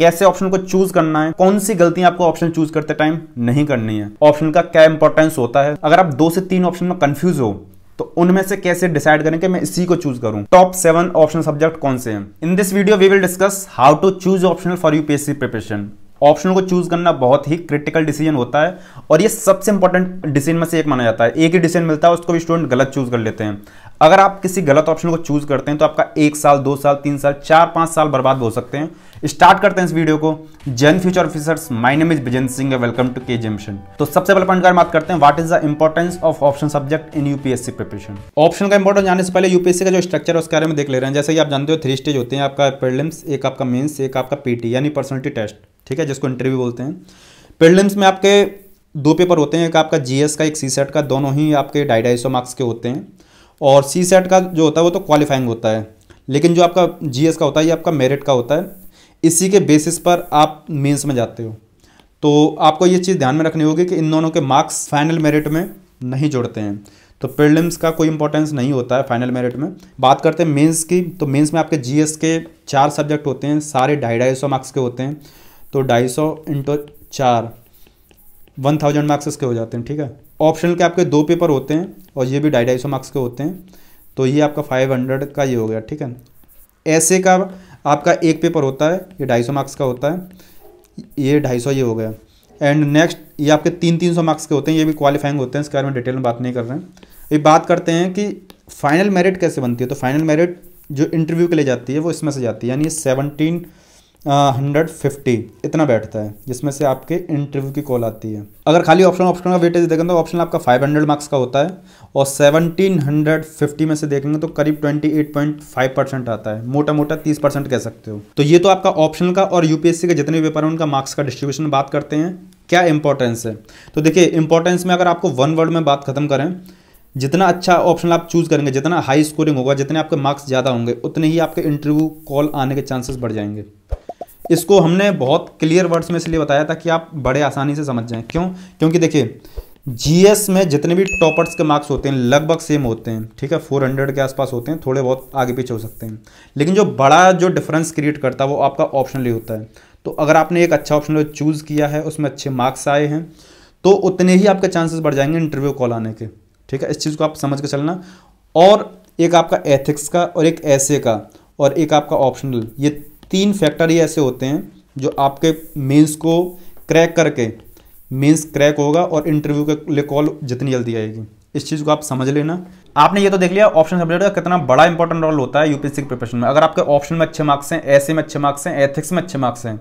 कैसे ऑप्शन को चूज करना है कौन सी गलती आपको ऑप्शन चूज करते टाइम नहीं करनी है ऑप्शन का क्या इंपॉर्टेंस होता है अगर आप दो से तीन ऑप्शन में कंफ्यूज हो तो उनमें से कैसे डिसाइड करें कि मैं इसी को चूज करूं टॉप सेवन ऑप्शन सब्जेक्ट कौन से हैं in this video we will discuss how to choose optional for UPSC preparation option को चूज करना बहुत ही क्रिटिकल डिसीजन होता है और ये सबसे इंपॉर्टेंट डिसीजन में से एक माना जाता है एक ही डिसीजन मिलता है उसको भी स्टूडेंट गलत चूज कर लेते हैं अगर आप किसी गलत ऑप्शन को चूज करते हैं तो आपका एक साल दो साल तीन साल चार पांच साल बर्बाद हो सकते हैं स्टार्ट करते हैं इस वीडियो को Jain future officers my name is Vijan Singh welcome to के जेमशन तो सबसे पहले पॉइंट बात करते हैं what is the importance of option subject in UPSC preparation option का इंपॉर्टेंस जाने से पहले यूपीएससी का जो स्ट्रक्चर है उसके बारे में देख ले रहे हैं जैसे कि आप जानते हो थ्री स्टेज होते हैं आपका प्रिलिम्स एक आपका मेंस एक आपका पीटी यानी पर्सनलिटी टेस्ट ठीक है जिसको इंटरव्यू बोलते हैं प्रिलिम्स में आपके दो पेपर होते हैं एक आपका जीएस का एक सी सेट e का दोनों ही आपके ढाई ढाई सौ मार्क्स के होते हैं और सी सेट e का जो होता है वो तो क्वालिफाइंग होता है लेकिन जो आपका जीएस का होता है ये आपका मेरिट का होता है इसी के बेसिस पर आप मेंस में जाते हो तो आपको ये चीज़ ध्यान में रखनी होगी कि इन दोनों के मार्क्स फाइनल मेरिट में नहीं जुड़ते हैं तो प्रिलिम्स का कोई इंपॉर्टेंस नहीं होता है फाइनल मेरिट में बात करते हैं मेंस की तो मेंस में आपके जीएस के चार सब्जेक्ट होते हैं सारे ढाई ढाई सौ मार्क्स के होते हैं तो ढाई सौ इंटू चार वन थाउजेंड मार्क्स इसके हो जाते हैं ठीक है ऑप्शनल के आपके दो पेपर होते हैं और ये भी ढाई ढाई सौ मार्क्स के होते हैं तो ये आपका फाइव हंड्रेड का ये हो गया ठीक है ऐसे का आपका एक पेपर होता है ये ढाई सौ मार्क्स का होता है ये ढाई सौ ये हो गया एंड नेक्स्ट ये आपके तीन तीन सौ मार्क्स के होते हैं ये भी क्वालिफाइंग होते हैं इसके बारे में डिटेल में बात नहीं कर रहे हैं ये बात करते हैं कि फाइनल मेरिट कैसे बनती है तो फाइनल मेरिट जो इंटरव्यू के लिए जाती है वो इसमें से जाती है यानी सेवनटीन हंड्रेड फिफ्टी इतना बैठता है जिसमें से आपके इंटरव्यू की कॉल आती है अगर खाली ऑप्शन ऑप्शन का वेटेज देखें तो ऑप्शन आपका फाइव हंड्रेड मार्क्स का होता है और सेवनटीन हंड्रेड फिफ्टी में से देखेंगे तो करीब twenty eight point five percent आता है मोटा मोटा तीस परसेंट कह सकते हो तो ये तो आपका ऑप्शन का और यूपीएससी के जितने पेपर हैं उनका मार्क्स का डिस्ट्रीब्यूशन बात करते हैं क्या इंपॉर्टेंस है तो देखिए इंपॉर्टेंस में अगर आपको वन वर्ड में बात खत्म करें जितना अच्छा ऑप्शन आप चूज़ करेंगे जितना हाई स्कोरिंग होगा जितने आपके मार्क्स ज़्यादा होंगे उतने ही आपके इंटरव्यू कॉल आने के चांसेस बढ़ जाएंगे इसको हमने बहुत क्लियर वर्ड्स में इसलिए बताया था कि आप बड़े आसानी से समझ जाएं क्यों क्योंकि देखिए जीएस में जितने भी टॉपर्स के मार्क्स होते हैं लगभग सेम होते हैं ठीक है 400 के आसपास होते हैं थोड़े बहुत आगे पीछे हो सकते हैं लेकिन जो बड़ा जो डिफरेंस क्रिएट करता है वो आपका ऑप्शनली होता है तो अगर आपने एक अच्छा ऑप्शनल चूज़ किया है उसमें अच्छे मार्क्स आए हैं तो उतने ही आपके चांसेस बढ़ जाएंगे इंटरव्यू कॉल आने के ठीक है इस चीज़ को आप समझ के चलना और एक आपका एथिक्स का और एक ऐसे का और एक आपका ऑप्शनल ये तीन फैक्टर ही ऐसे होते हैं जो आपके मेंस को क्रैक करके मेंस क्रैक होगा और इंटरव्यू के लिए कॉल जितनी जल्दी आएगी इस चीज़ को आप समझ लेना आपने ये तो देख लिया ऑप्शन सब्जेक्ट का कितना बड़ा इंपॉर्टेंट रोल होता है यूपीएससी प्रिपरेशन में अगर आपके ऑप्शन में अच्छे मार्क्स हैं ऐसे में अच्छे मार्क्स हैं एथिक्स में अच्छे मार्क्स हैं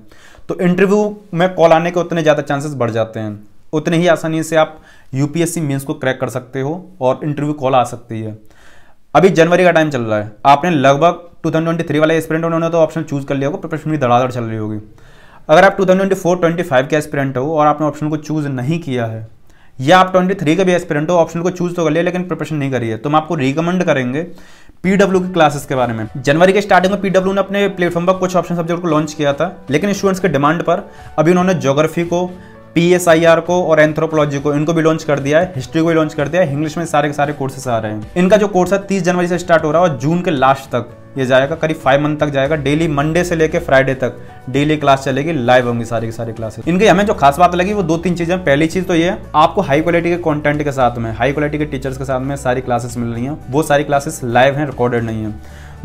तो इंटरव्यू में कॉल आने के उतने ज़्यादा चांसेस बढ़ जाते हैं उतने ही आसानी से आप यूपीएससी मीन्स को क्रैक कर सकते हो और इंटरव्यू कॉल आ सकती है अभी जनवरी का टाइम चल रहा है आपने लगभग टू थाउजेंड वाला एस्पिरेंट उन्होंने तो ऑप्शन चूज कर लिया होगा प्रिपरेशन की धड़ाधड़ चल रही होगी अगर आप 2024 25 के एस्पिरेंट हो और आपने ऑप्शन को चूज नहीं किया है या आप 23 के भी एस्पिरेंट हो ऑप्शन को चूज तो कर लिया लेकिन प्रिपरेशन नहीं करी है तो हम आपको रिकमेंड करेंगे पीडब्ल्यू की क्लासेस के बारे में जनवरी के स्टार्टिंग में पीडब्ल्यू ने अपने प्लेटफॉर्म पर कुछ ऑप्शन सब्जेक्ट को लॉन्च किया था लेकिन स्टूडेंट्स के डिमांड पर अभी उन्होंने जोग्राफी को पी एस आई आर को और एंथ्रोपोलॉजी को इनको भी लॉन्च कर दिया है हिस्ट्री को भी लॉन्च कर दिया है इंग्लिश में सारे के सारे कोर्सेस आ रहे हैं इनका जो कोर्स है तीस जनवरी से स्टार्ट हो रहा है और जून के लास्ट तक ये जाएगा करीब फाइव मंथ तक जाएगा डेली मंडे से लेकर फ्राइडे तक डेली क्लास चलेगी लाइव होंगी सारी की सारी क्लासेस इनकी हमें जो खास बात लगी वो दो तीन चीज़ें पहली चीज़ तो ये आपको हाई क्वालिटी के कंटेंट के साथ में हाई क्वालिटी के टीचर्स के साथ में सारी क्लासेस मिल रही हैं वो सारी क्लासेस लाइव हैं रिकॉर्डेड नहीं है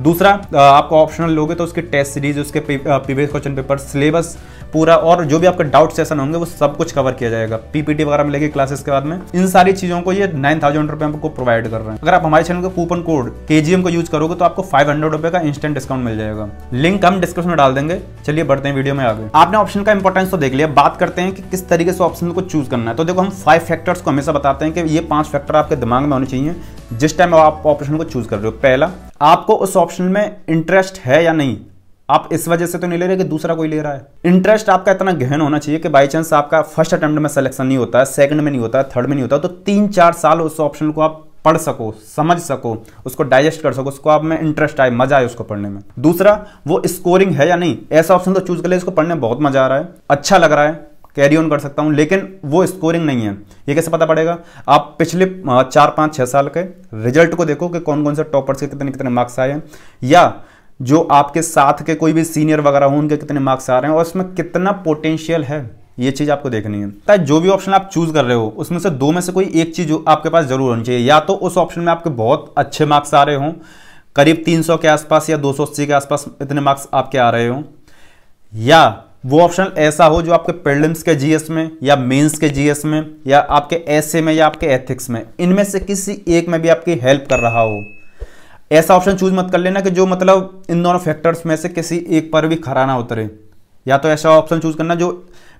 दूसरा आपको ऑप्शनल लोगे तो उसके टेस्ट सीरीज उसके प्रीवियस क्वेश्चन पेपर सिलेबस पूरा और जो भी आपके डाउट सेशन होंगे वो सब कुछ कवर किया जाएगा पीपीटी वगैरह मिलेगी क्लासेस के बाद में इन सारी चीजों को ये नाइन थाउजेंड रुपए आपको प्रोवाइड कर रहे हैं अगर आप हमारे चैनल का कूपन कोड के को यूज करोगे तो आपको फाइव हंड्रेड रुपए का इंस्टेंट डिस्काउंट मिल जाएगा लिंक हम डिस्क्रिप्शन में डाल देंगे चलिए बढ़ते हैं वीडियो में आगे आपने ऑप्शन का इंपॉर्टेंस तो देख लिया बात करते हैं कि किस तरीके से ऑप्शन को चूज करना है तो देखो हम फाइव फैक्टर्स को हमेशा बताते हैं कि ये पांच फैक्टर आपके दिमाग में होने चाहिए जिस टाइम आप ऑप्शन को चूज कर रहे हो पहला आपको उस ऑप्शन में इंटरेस्ट है या नहीं आप इस वजह से तो नहीं ले रहे कि दूसरा कोई ले रहा है इंटरेस्ट आपका इतना गहन होना चाहिए कि बाई चांस आपका फर्स्ट अटेम्प्ट में सिलेक्शन नहीं होता है सेकंड में नहीं होता है थर्ड में नहीं होता तो तीन चार साल उस ऑप्शन को आप पढ़ सको समझ सको उसको डाइजेस्ट कर सको उसको आप में इंटरेस्ट आए मजा आए उसको पढ़ने में दूसरा वो स्कोरिंग है या नहीं ऐसा ऑप्शन तो चूज कर ले इसको पढ़ने में बहुत मजा आ रहा है अच्छा लग रहा है कैरी ऑन कर सकता हूं लेकिन वो स्कोरिंग नहीं है ये कैसे पता पड़ेगा आप पिछले चार पांच छह साल के रिजल्ट को देखो कि कौन कौन से टॉपर्स के कितने कितने मार्क्स आए हैं या जो आपके साथ के कोई भी सीनियर वगैरह हो उनके कितने मार्क्स आ रहे हैं और उसमें कितना पोटेंशियल है ये चीज़ आपको देखनी है ताकि जो भी ऑप्शन आप चूज कर रहे हो उसमें से दो में से कोई एक चीज़ आपके पास जरूर होनी चाहिए या तो उस ऑप्शन में आपके बहुत अच्छे मार्क्स आ रहे हों करीब 300 के आसपास या दो के आसपास इतने मार्क्स आपके आ रहे हों या वो ऑप्शन ऐसा हो जो आपके पेडलिम्स के जीएस में या मेंस के जीएस में या आपके ऐसे में या आपके एथिक्स में इनमें से किसी एक में भी आपकी हेल्प कर रहा हो ऐसा ऑप्शन चूज मत कर लेना कि जो मतलब इन दोनों फैक्टर्स में से किसी एक पर भी खरा ना उतरे या तो ऐसा ऑप्शन चूज करना जो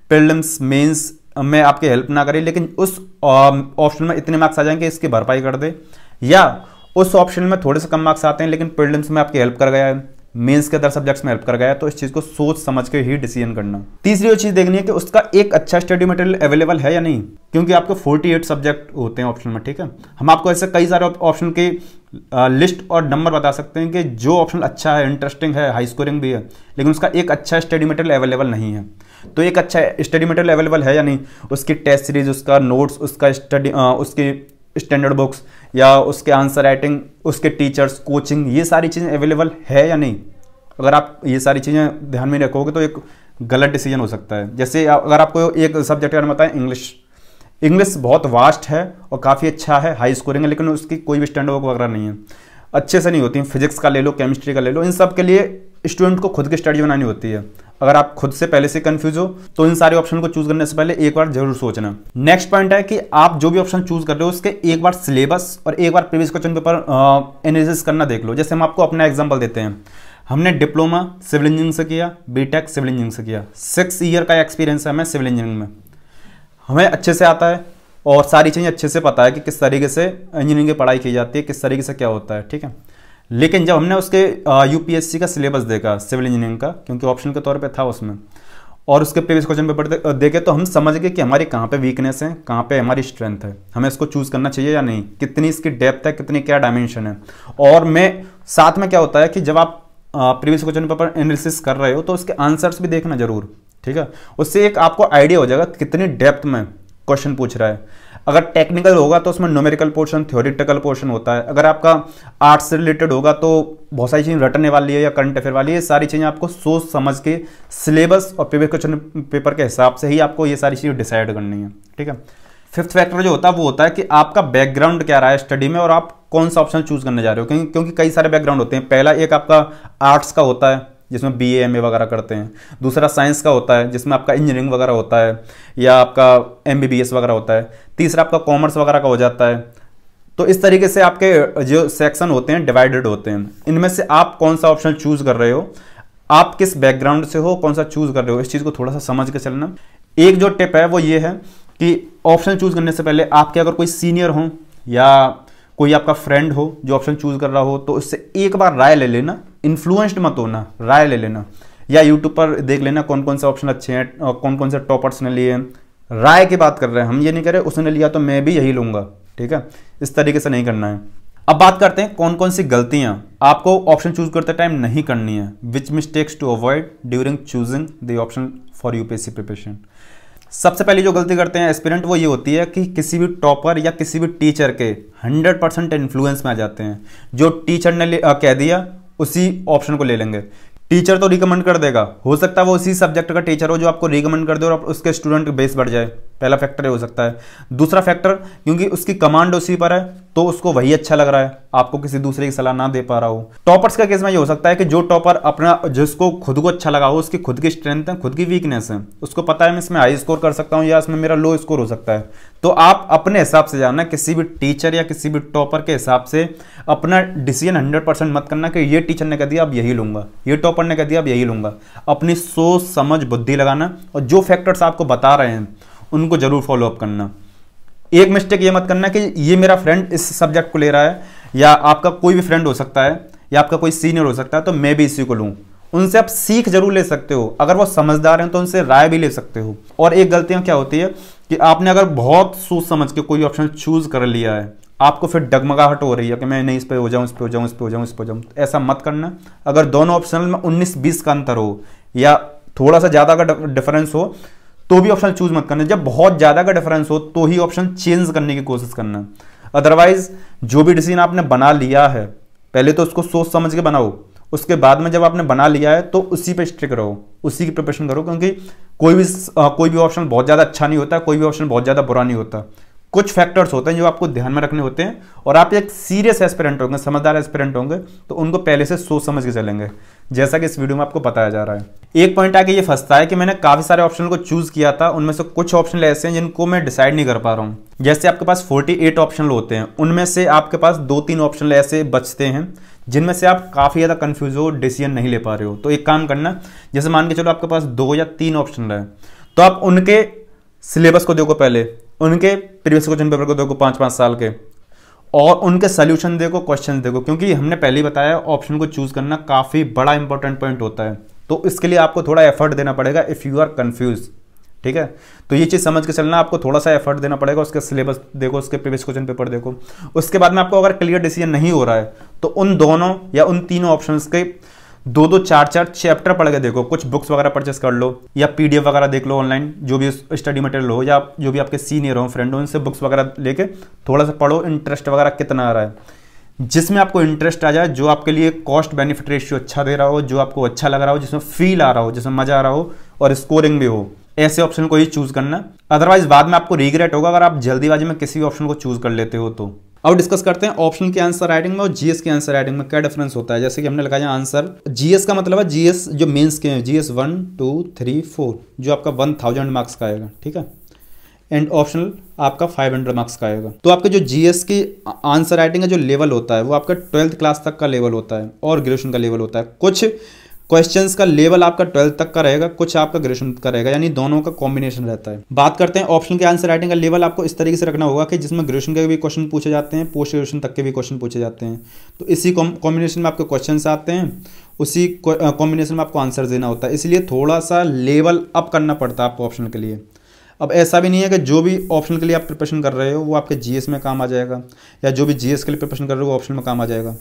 प्रिलिम्स मेंस में आपकी हेल्प ना करे लेकिन उस ऑप्शन um, में इतने मार्क्स आ जाएंगे इसकी भरपाई कर दे या उस ऑप्शन में थोड़े से कम मार्क्स आते हैं लेकिन प्रिलिम्स में आपकी हेल्प कर गया है मेंस के अदर सब्जेक्ट्स में हेल्प कर गया तो इस चीज़ को सोच समझ के ही डिसीजन करना तीसरी वो चीज़ देखनी है कि उसका एक अच्छा स्टडी मटेरियल अवेलेबल है या नहीं क्योंकि आपके 48 सब्जेक्ट होते हैं ऑप्शन में ठीक है हम आपको ऐसे कई सारे ऑप्शन की लिस्ट और नंबर बता सकते हैं कि जो ऑप्शन अच्छा है इंटरेस्टिंग है हाई स्कोरिंग भी है लेकिन उसका एक अच्छा स्टडी मटेरियल अवेलेबल नहीं है तो एक अच्छा स्टडी मटेरियल अवेलेबल है या नहीं उसकी टेस्ट सीरीज उसका नोट्स उसका स्टडी उसकी स्टैंडर्ड बुक्स या उसके आंसर राइटिंग उसके टीचर्स कोचिंग ये सारी चीज़ें अवेलेबल है या नहीं अगर आप ये सारी चीज़ें ध्यान में रखोगे तो एक गलत डिसीजन हो सकता है जैसे अगर आपको एक सब्जेक्ट अगर बताएं इंग्लिश इंग्लिश बहुत वास्ट है और काफ़ी अच्छा है हाई स्कोरिंग है लेकिन उसकी कोई भी स्टैंड वगैरह नहीं है अच्छे से नहीं होती फिजिक्स का ले लो केमिस्ट्री का ले लो इन सब के लिए स्टूडेंट को खुद की स्टडी बनानी होती है अगर आप खुद से पहले से कंफ्यूज हो तो इन सारे ऑप्शन को चूज करने से पहले एक बार जरूर सोचना नेक्स्ट पॉइंट है कि आप जो भी ऑप्शन चूज कर रहे हो उसके एक बार सिलेबस और एक बार प्रीवियस क्वेश्चन पेपर एनालिसिस करना देख लो जैसे हम आपको अपना एग्जाम्पल देते हैं हमने डिप्लोमा सिविल इंजीनियरिंग से किया बीटेक सिविल इंजीनियरिंग से किया सिक्स ईयर का एक्सपीरियंस है हमें सिविल इंजीनियरिंग में हमें अच्छे से आता है और सारी चीज़ें अच्छे से पता है कि किस तरीके से इंजीनियरिंग की पढ़ाई की जाती है किस तरीके से क्या होता है ठीक है लेकिन जब हमने उसके यूपीएससी का सिलेबस देखा सिविल इंजीनियरिंग का क्योंकि ऑप्शन के तौर पे था उसमें और उसके प्रीवियस क्वेश्चन पेपर देखे तो हम समझ गए कि हमारी कहाँ पे वीकनेस है कहाँ पे हमारी स्ट्रेंथ है हमें इसको चूज़ करना चाहिए या नहीं कितनी इसकी डेप्थ है कितनी क्या डायमेंशन है और मैं साथ में क्या होता है कि जब आप प्रीवियस क्वेश्चन पेपर एनालिसिस कर रहे हो तो उसके आंसर्स भी देखना जरूर ठीक है उससे एक आपको आइडिया हो जाएगा कितनी डेप्थ में क्वेश्चन पूछ रहा है अगर टेक्निकल होगा तो उसमें न्यूमेरिकल पोर्शन थ्योरिटिकल पोर्शन होता है अगर आपका आर्ट्स से रिलेटेड होगा तो बहुत सारी चीज़ें रटने वाली है या करंट अफेयर वाली है ये सारी चीज़ें आपको सोच समझ के सिलेबस और पेपर क्वेश्चन पेपर के हिसाब से ही आपको ये सारी चीज़ें डिसाइड करनी है ठीक है फिफ्थ फैक्टर जो होता है वो होता है कि आपका बैकग्राउंड क्या रहा है स्टडी में और आप कौन सा ऑप्शन चूज करने जा रहे हो क्योंकि क्योंकि कई सारे बैकग्राउंड होते हैं पहला एक आपका आर्ट्स का होता है जिसमें बी एम ए वगैरह करते हैं दूसरा साइंस का होता है जिसमें आपका इंजीनियरिंग वगैरह होता है या आपका एम बी बी एस वगैरह होता है तीसरा आपका कॉमर्स वगैरह का हो जाता है तो इस तरीके से आपके जो सेक्शन होते हैं डिवाइडेड होते हैं इनमें से आप कौन सा ऑप्शन चूज कर रहे हो आप किस बैकग्राउंड से हो कौन सा चूज कर रहे हो इस चीज़ को थोड़ा सा समझ के चलना एक जो टिप है वो ये है कि ऑप्शन चूज करने से पहले आपके अगर कोई सीनियर हो या कोई आपका फ्रेंड हो जो ऑप्शन चूज कर रहा हो तो उससे एक बार राय ले लेना इन्फ्लुएंस्ड मत होना राय ले लेना या यूट्यूब पर देख लेना कौन कौन से ऑप्शन अच्छे हैं कौन कौन से टॉपर्स ने लिए राय की बात कर रहे हैं हम ये नहीं रहे उसने लिया तो मैं भी यही लूंगा ठीक है इस तरीके से नहीं करना है अब बात करते हैं कौन कौन सी गलतियां आपको ऑप्शन चूज करते टाइम नहीं करनी है which mistakes to avoid during choosing the option for UPSC preparation सबसे पहले जो गलती करते हैं एक्सपेरेंट वो ये होती है कि किसी भी टॉपर या किसी भी टीचर के 100 परसेंट इन्फ्लुएंस में आ जाते हैं जो टीचर ने कह दिया उसी ऑप्शन को ले लेंगे टीचर तो रिकमेंड कर देगा हो सकता है वो उसी सब्जेक्ट का टीचर हो जो आपको रिकमेंड कर दे और उसके स्टूडेंट बेस बढ़ जाए पहला फैक्टर ये हो सकता है दूसरा फैक्टर क्योंकि उसकी कमांड उसी पर है तो उसको वही अच्छा लग रहा है आपको किसी दूसरे की सलाह ना दे पा रहा हो टॉपर्स का केस में ये हो सकता है कि जो टॉपर अपना जिसको खुद को अच्छा लगा हो उसकी खुद की स्ट्रेंथ है खुद की वीकनेस है उसको पता है मैं इसमें हाई स्कोर कर सकता हूँ या इसमें मेरा लो स्कोर हो सकता है तो आप अपने हिसाब से जाना किसी भी टीचर या किसी भी टॉपर के हिसाब से अपना डिसीजन हंड्रेड परसेंट मत करना कि ये टीचर ने कह दिया अब यही लूंगा ये टॉपर ने कह दिया अब यही लूंगा अपनी सोच समझ बुद्धि लगाना और जो फैक्टर्स आपको बता रहे हैं उनको ज़रूर फॉलोअप करना एक मिस्टेक ये मत करना कि ये मेरा फ्रेंड इस सब्जेक्ट को ले रहा है या आपका कोई भी फ्रेंड हो सकता है या आपका कोई सीनियर हो सकता है तो मैं भी इसी को लूँ उनसे आप सीख जरूर ले सकते हो अगर वो समझदार हैं तो उनसे राय भी ले सकते हो और एक गलतियाँ क्या होती है कि आपने अगर बहुत सोच समझ के कोई ऑप्शन चूज़ कर लिया है आपको फिर डगमगाहट हो रही है कि मैं नहीं इस पर हो जाऊँ इस पर हो जाऊँ इस पर हो जाऊँ इस पर हो जाऊँ तो ऐसा मत करना अगर दोनों ऑप्शन में उन्नीस बीस का अंतर हो या थोड़ा सा ज़्यादा का डिफरेंस हो तो भी ऑप्शन चूज मत करना जब बहुत ज़्यादा का डिफरेंस हो तो ही ऑप्शन चेंज करने की कोशिश करना अदरवाइज जो भी डिसीजन आपने बना लिया है पहले तो उसको सोच समझ के बनाओ उसके बाद में जब आपने बना लिया है तो उसी पे स्ट्रिक रहो उसी की प्रिपरेशन करो क्योंकि कोई भी आ, कोई भी ऑप्शन बहुत ज़्यादा अच्छा नहीं होता कोई भी ऑप्शन बहुत ज़्यादा बुरा नहीं होता कुछ फैक्टर्स होते हैं जो आपको ध्यान में रखने होते हैं और आप एक सीरियस एस्पिरेंट होंगे समझदार एस्पिरेंट होंगे तो उनको पहले से सोच समझ के चलेंगे जैसा कि इस वीडियो में आपको बताया जा रहा है एक पॉइंट आगे ये फंसता है कि मैंने काफ़ी सारे ऑप्शन को चूज़ किया था उनमें से कुछ ऑप्शन ऐसे हैं जिनको मैं डिसाइड नहीं कर पा रहा हूँ जैसे आपके पास एट ऑप्शन होते हैं उनमें से आपके पास दो तीन ऑप्शन ऐसे बचते हैं जिनमें से आप काफ़ी ज़्यादा कन्फ्यूज हो डिसीजन नहीं ले पा रहे हो तो एक काम करना जैसे मान के चलो आपके पास दो या तीन ऑप्शन रहे तो आप उनके सिलेबस को देखो पहले उनके प्रीवियस क्वेश्चन पेपर को देखो पाँच पाँच साल के और उनके सोल्यूशन देखो क्वेश्चन देखो क्योंकि हमने पहले ही बताया ऑप्शन को चूज करना काफ़ी बड़ा इंपॉर्टेंट पॉइंट होता है तो इसके लिए आपको थोड़ा एफर्ट देना पड़ेगा इफ़ यू आर कन्फ्यूज ठीक है तो ये चीज़ समझ के चलना आपको थोड़ा सा एफर्ट देना पड़ेगा उसके सिलेबस देखो उसके प्रीवियस क्वेश्चन पेपर देखो उसके बाद में आपको अगर क्लियर डिसीजन नहीं हो रहा है तो उन दोनों या उन तीनों ऑप्शन के दो दो चार चार चैप्टर पढ़ के देखो कुछ बुक्स वगैरह परचेस कर लो या पीडीएफ वगैरह देख लो ऑनलाइन जो भी स्टडी मटेरियल हो या जो भी आपके सीनियर हो फ्रेंड हो उनसे बुक्स वगैरह लेके थोड़ा सा पढ़ो इंटरेस्ट वगैरह कितना आ रहा है जिसमें आपको इंटरेस्ट आ जाए जो आपके लिए कॉस्ट बेनिफिट रेशियो अच्छा दे रहा हो जो आपको अच्छा लग रहा हो जिसमें फील आ रहा हो जिसमें मजा आ रहा हो और स्कोरिंग भी हो ऐसे ऑप्शन को ही चूज करना अदरवाइज बाद में आपको रिग्रेट होगा अगर आप जल्दीबाजी में किसी भी ऑप्शन को चूज कर लेते हो तो अब डिस्कस करते हैं ऑप्शन के आंसर राइटिंग में और जीएस के आंसर राइटिंग में क्या डिफरेंस होता है जैसे कि हमने लगाया आंसर जीएस का मतलब है जीएस जो मेंस के हैं GS one two three four जो आपका वन थाउजेंड मार्क्स का आएगा ठीक है एंड ऑप्शनल आपका 500 मार्क्स का आएगा तो आपका जो जीएस की आंसर राइटिंग का जो लेवल होता है वो आपका ट्वेल्थ क्लास तक का लेवल होता है और ग्रेजुएशन का लेवल होता है कुछ क्वेश्चंस का लेवल आपका ट्वेल्थ तक का रहेगा कुछ आपका ग्रेजुएशन का रहेगा यानी दोनों का कॉम्बिनेशन रहता है बात करते हैं ऑप्शन के आंसर राइटिंग का लेवल आपको इस तरीके से रखना होगा कि जिसमें ग्रेजुएशन के भी क्वेश्चन पूछे जाते हैं पोस्ट ग्रेजुएशन तक के भी क्वेश्चन पूछे जाते हैं तो इसी कॉम्बिनेशन में आपके क्वेश्चन आते हैं उसी कॉम्बिनेशन में आपको आंसर देना होता है इसलिए थोड़ा सा लेवल अप करना पड़ता है आपको ऑप्शन के लिए अब ऐसा भी नहीं है कि जो भी ऑप्शन के लिए आप प्रिपरेशन कर रहे हो वो आपके जीएस में काम आ जाएगा या जो भी जीएस के लिए प्रिपरेशन कर रहे हो वो ऑप्शन में काम आ जाएगा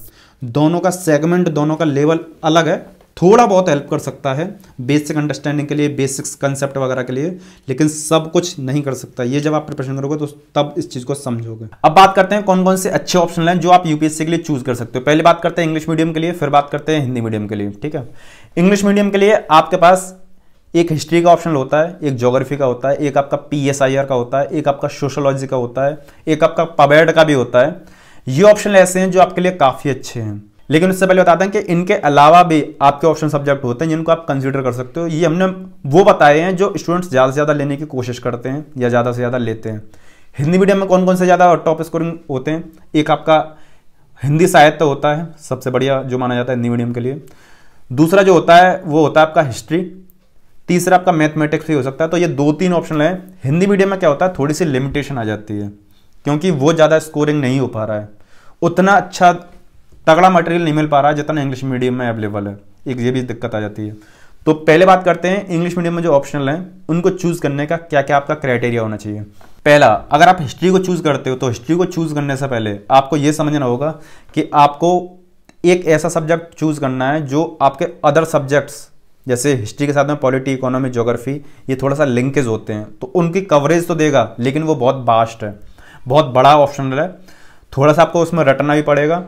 दोनों का सेगमेंट दोनों का लेवल अलग है थोड़ा बहुत हेल्प कर सकता है बेसिक अंडरस्टैंडिंग के लिए बेसिक्स कंसेप्ट वगैरह के लिए लेकिन सब कुछ नहीं कर सकता ये जब आप प्रिपरेशन करोगे तो तब इस चीज़ को समझोगे अब बात करते हैं कौन कौन से अच्छे ऑप्शन हैं जो आप यूपीएससी के लिए चूज़ कर सकते हो पहले बात करते हैं इंग्लिश मीडियम के लिए फिर बात करते हैं हिंदी मीडियम के लिए ठीक है इंग्लिश मीडियम के लिए आपके पास एक हिस्ट्री का ऑप्शन होता है एक जोग्राफी का होता है एक आपका पी का होता है एक आपका सोशोलॉजी का होता है एक आपका पबेड का भी होता है ये ऑप्शन ऐसे हैं जो आपके लिए काफ़ी अच्छे हैं लेकिन उससे पहले बताते हैं कि इनके अलावा भी आपके ऑप्शन सब्जेक्ट होते हैं जिनको आप कंसिडर कर सकते हो ये हमने वो बताए हैं जो स्टूडेंट्स ज़्यादा से ज़्यादा लेने की कोशिश करते हैं या ज़्यादा से ज़्यादा लेते हैं हिंदी मीडियम में कौन कौन से ज़्यादा टॉप स्कोरिंग होते हैं एक आपका हिंदी साहित्य होता है सबसे बढ़िया जो माना जाता है हिंदी मीडियम के लिए दूसरा जो होता है वो होता है आपका हिस्ट्री तीसरा आपका मैथमेटिक्स भी हो सकता है तो ये दो तीन ऑप्शन है हिंदी मीडियम में क्या होता है थोड़ी सी लिमिटेशन आ जाती है क्योंकि वो ज़्यादा स्कोरिंग नहीं हो पा रहा है उतना अच्छा तगड़ा मटेरियल नहीं मिल पा रहा है जितना इंग्लिश मीडियम में अवेलेबल है एक ये भी दिक्कत आ जाती है तो पहले बात करते हैं इंग्लिश मीडियम में जो ऑप्शनल हैं उनको चूज़ करने का क्या क्या आपका क्राइटेरिया होना चाहिए पहला अगर आप हिस्ट्री को चूज़ करते हो तो हिस्ट्री को चूज़ करने से पहले आपको ये समझना होगा कि आपको एक ऐसा सब्जेक्ट चूज़ करना है जो आपके अदर सब्जेक्ट्स जैसे हिस्ट्री के साथ में पॉलिटी इकोनॉमी ज्योग्राफी ये थोड़ा सा लिंकेज होते हैं तो उनकी कवरेज तो देगा लेकिन वो बहुत बास्ट है बहुत बड़ा ऑप्शनल है थोड़ा सा आपको उसमें रटना भी पड़ेगा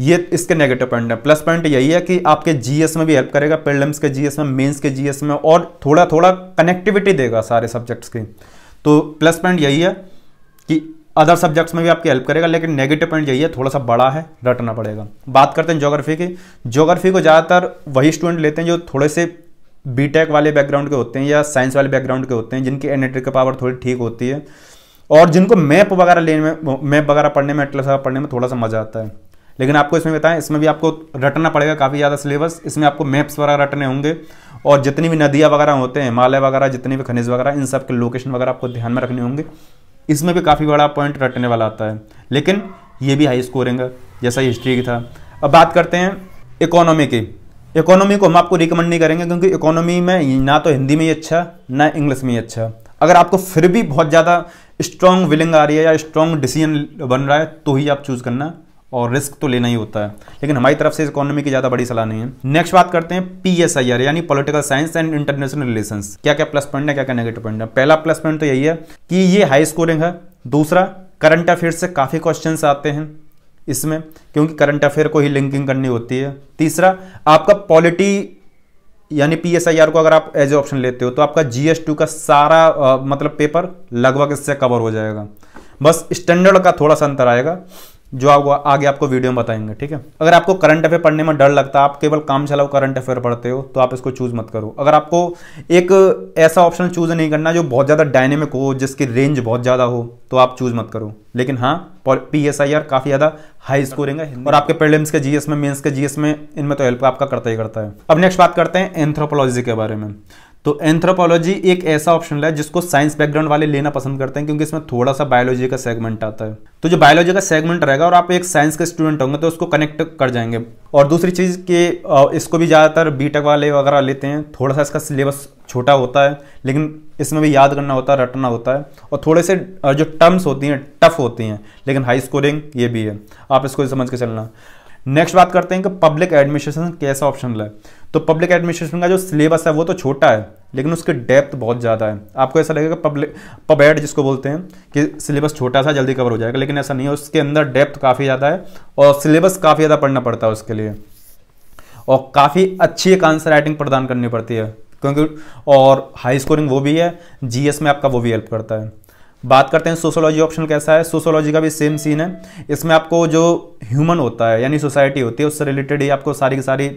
ये इसके नेगेटिव पॉइंट है प्लस पॉइंट यही है कि आपके जीएस में भी हेल्प करेगा पेडलम्स के जीएस में मेंस के जीएस में और थोड़ा थोड़ा कनेक्टिविटी देगा सारे सब्जेक्ट्स की तो प्लस पॉइंट यही है कि अदर सब्जेक्ट्स में भी आपकी हेल्प करेगा लेकिन नेगेटिव पॉइंट यही है थोड़ा सा बड़ा है रटना पड़ेगा बात करते हैं जोग्राफी की जोग्राफी को ज़्यादातर वही स्टूडेंट लेते हैं जो थोड़े से बी वाले बैकग्राउंड के होते हैं या साइंस वाले बैकग्राउंड के होते हैं जिनकी एनेट्रिक पावर थोड़ी ठीक होती है और जिनको मैप वगैरह लेने में मैप वगैरह पढ़ने में एटलस पढ़ने में थोड़ा सा मज़ा आता है लेकिन आपको इसमें बताएं इसमें भी आपको रटना पड़ेगा काफ़ी ज़्यादा सिलेबस इसमें आपको मैप्स वगैरह रटने होंगे और जितनी भी नदियाँ वगैरह होते हैं हिमालय वगैरह जितने भी खनिज वगैरह इन सब के लोकेशन वगैरह आपको ध्यान में रखने होंगे इसमें भी काफ़ी बड़ा पॉइंट रटने वाला आता है लेकिन ये भी हाई स्कोरिंग है जैसा हिस्ट्री की था अब बात करते हैं इकोनॉमी की इकोनॉमी को हम आपको रिकमेंड नहीं करेंगे क्योंकि इकोनॉमी में ना तो हिंदी में ही अच्छा ना इंग्लिश में ही अच्छा अगर आपको फिर भी बहुत ज़्यादा स्ट्रॉन्ग विलिंग आ रही है या स्ट्रॉन्ग डिसीजन बन रहा है तो ही आप चूज़ करना और रिस्क तो लेना ही होता है लेकिन हमारी तरफ से इकोनॉमी की ज़्यादा बड़ी सलाह नहीं है नेक्स्ट बात करते हैं पी एस आई आर यानी political science and international relation क्या क्या प्लस पॉइंट है क्या क्या नेगेटिव पॉइंट है पहला प्लस पॉइंट तो यही है कि ये हाई स्कोरिंग है दूसरा करंट अफेयर से काफ़ी क्वेश्चन आते हैं इसमें क्योंकि करंट अफेयर को ही लिंकिंग करनी होती है तीसरा आपका पॉलिटी यानी पी एस आई आर को अगर आप एज ए ऑप्शन लेते हो तो आपका जी एस टू का सारा मतलब पेपर लगभग इससे कवर हो जाएगा बस स्टैंडर्ड का थोड़ा सा अंतर आएगा जो आपको आगे आपको वीडियो में बताएंगे ठीक है अगर आपको करंट अफेयर पढ़ने में डर लगता है आप केवल काम चलाओ करंट अफेयर पढ़ते हो तो आप इसको चूज मत करो अगर आपको एक ऐसा ऑप्शन चूज नहीं करना जो बहुत ज़्यादा डायनेमिक हो जिसकी रेंज बहुत ज़्यादा हो तो आप चूज मत करो लेकिन हाँ पी एस आई आर काफ़ी ज़्यादा हाई स्कोरिंग है और आपके प्रेलिम्स के जीएस में मेंस के जीएस में इनमें तो हेल्प आपका करता ही करता है अब नेक्स्ट बात करते हैं एंथ्रोपोलॉजी के बारे में तो एंथ्रोपोलॉजी एक ऐसा ऑप्शन है जिसको साइंस बैकग्राउंड वाले लेना पसंद करते हैं क्योंकि इसमें थोड़ा सा बायोलॉजी का सेगमेंट आता है तो जो बायोलॉजी का सेगमेंट रहेगा और आप एक साइंस के स्टूडेंट होंगे तो उसको कनेक्ट कर जाएंगे और दूसरी चीज़ कि इसको भी ज़्यादातर बीटेक वाले वगैरह लेते हैं थोड़ा सा इसका सिलेबस छोटा होता है लेकिन इसमें भी याद करना होता है रटना होता है और थोड़े से जो टर्म्स होती हैं टफ होती हैं लेकिन हाई स्कोरिंग ये भी है आप इसको समझ के चलना नेक्स्ट बात करते हैं कि पब्लिक एडमिनिस्ट्रेशन कैसा ऑप्शन है तो पब्लिक एडमिनिस्ट्रेशन का जो सिलेबस है वो तो छोटा है लेकिन उसके डेप्थ बहुत ज़्यादा है आपको ऐसा लगेगा पब्लिक पबैड जिसको बोलते हैं कि सिलेबस छोटा सा जल्दी कवर हो जाएगा लेकिन ऐसा नहीं है उसके अंदर डेप्थ काफ़ी ज़्यादा है और सिलेबस काफ़ी ज़्यादा पढ़ना पड़ता है उसके लिए और काफ़ी अच्छी एक आंसर राइटिंग प्रदान करनी पड़ती है क्योंकि और हाई स्कोरिंग वो भी है जीएस में आपका वो भी हेल्प करता है बात करते हैं सोशोलॉजी ऑप्शन कैसा है सोशोलॉजी का भी सेम सीन है इसमें आपको जो ह्यूमन होता है यानी सोसाइटी होती है उससे रिलेटेड ही आपको सारी की सारी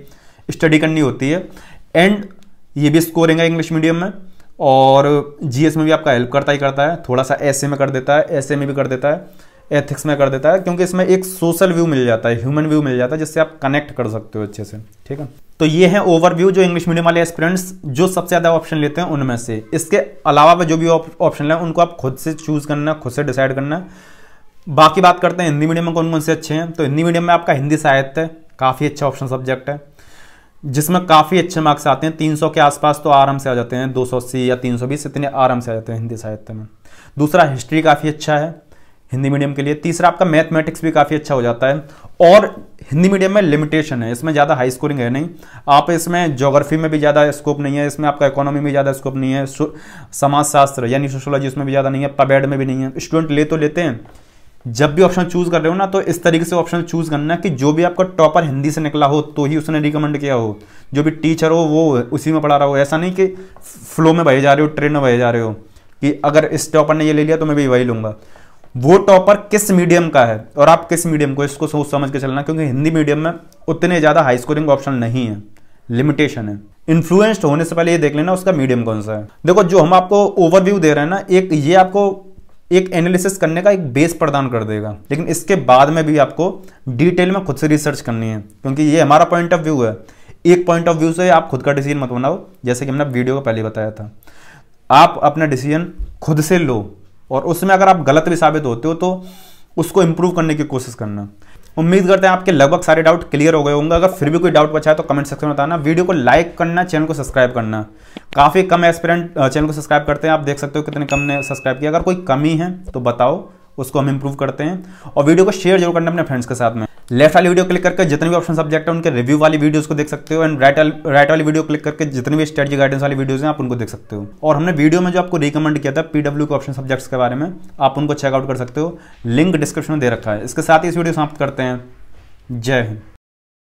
स्टडी करनी होती है एंड ये भी स्कोरिंग है इंग्लिश मीडियम में और जीएस में भी आपका हेल्प करता ही करता है थोड़ा सा ऐसे में कर देता है ऐसे में भी कर देता है एथिक्स में कर देता है क्योंकि इसमें एक सोशल व्यू मिल जाता है ह्यूमन व्यू मिल जाता है जिससे आप कनेक्ट कर सकते हो अच्छे से ठीक है तो ये है ओवरव्यू जो इंग्लिश मीडियम वाले स्टूडेंट्स जो सबसे ज़्यादा ऑप्शन लेते हैं उनमें से इसके अलावा जो भी ऑप्शन है उनको आप खुद से चूज़ करना खुद से डिसाइड करना बाकी बात करते हैं हिंदी मीडियम में कौन कौन से अच्छे हैं तो हिंदी मीडियम में आपका हिंदी साहित्य काफ़ी अच्छा ऑप्शन सब्जेक्ट है जिसमें काफ़ी अच्छे मार्क्स आते हैं 300 के आसपास तो आराम से आ जाते हैं 280 या 320 इतने आराम से आ जाते हैं हिंदी साहित्य में दूसरा हिस्ट्री काफ़ी अच्छा है हिंदी मीडियम के लिए तीसरा आपका मैथमेटिक्स भी काफ़ी अच्छा हो जाता है और हिंदी मीडियम में लिमिटेशन है इसमें ज़्यादा हाई स्कोरिंग है नहीं आप इसमें जोग्राफी में भी ज़्यादा स्कोप नहीं है इसमें आपका इकोनॉमी में ज़्यादा स्कोप नहीं है समाजशास्त्र यानी सोशोलॉजी उसमें भी ज़्यादा नहीं है पबेड में भी नहीं है स्टूडेंट ले तो लेते हैं जब भी ऑप्शन चूज कर रहे हो ना तो इस तरीके से ऑप्शन चूज करना कि जो भी आपका टॉपर हिंदी से निकला हो तो ही उसने रिकमेंड किया हो जो भी टीचर हो वो उसी में पढ़ा रहा हो ऐसा नहीं कि फ्लो में बहे जा रहे हो ट्रेन में बहे जा रहे हो कि अगर इस टॉपर ने ये ले लिया तो मैं भी वही लूँगा वो टॉपर किस मीडियम का है और आप किस मीडियम को इसको सोच समझ के चलना क्योंकि हिंदी मीडियम में उतने ज़्यादा हाई स्कोरिंग ऑप्शन नहीं है लिमिटेशन है इन्फ्लुएंस्ड होने से पहले ये देख लेना उसका मीडियम कौन सा है देखो जो हम आपको ओवरव्यू दे रहे हैं ना एक ये आपको एक एनालिसिस करने का एक बेस प्रदान कर देगा लेकिन इसके बाद में भी आपको डिटेल में खुद से रिसर्च करनी है क्योंकि ये हमारा पॉइंट ऑफ व्यू है एक पॉइंट ऑफ व्यू से आप खुद का डिसीजन मत बनाओ जैसे कि हमने वीडियो को पहले बताया था आप अपना डिसीजन खुद से लो और उसमें अगर आप गलत भी साबित होते हो तो उसको इम्प्रूव करने की कोशिश करना उम्मीद करते हैं आपके लगभग सारे डाउट क्लियर हो गए होंगे अगर फिर भी कोई डाउट बचा है तो कमेंट सेक्शन में बताना वीडियो को लाइक करना चैनल को सब्सक्राइब करना काफ़ी कम एक्सपेरेंट चैनल को सब्सक्राइब करते हैं आप देख सकते हो कितने कम ने सब्सक्राइब किया अगर कोई कमी है तो बताओ उसको हम इम्प्रूव करते हैं और वीडियो को शेयर जरूर करना अपने फ्रेंड्स के साथ में लेफ्ट वाली वीडियो क्लिक करके जितने भी ऑप्शन सब्जेक्ट है उनके रिव्यू वाली वीडियोस को देख सकते हो एंड राइट राइट वाली वीडियो क्लिक करके जितने भी स्ट्रेटजी गाइडेंस वाली वीडियोस हैं आप उनको देख सकते हो और हमने वीडियो में जो आपको रिकमेंड किया था पीडब्ल्यू के ऑप्शन सब्जेक्ट्स के बारे में आप उनको चेकआउट कर सकते हो लिंक डिस्क्रिप्शन में दे रखा है इसके साथ ही इस वीडियो समाप्त करते हैं जय हिंद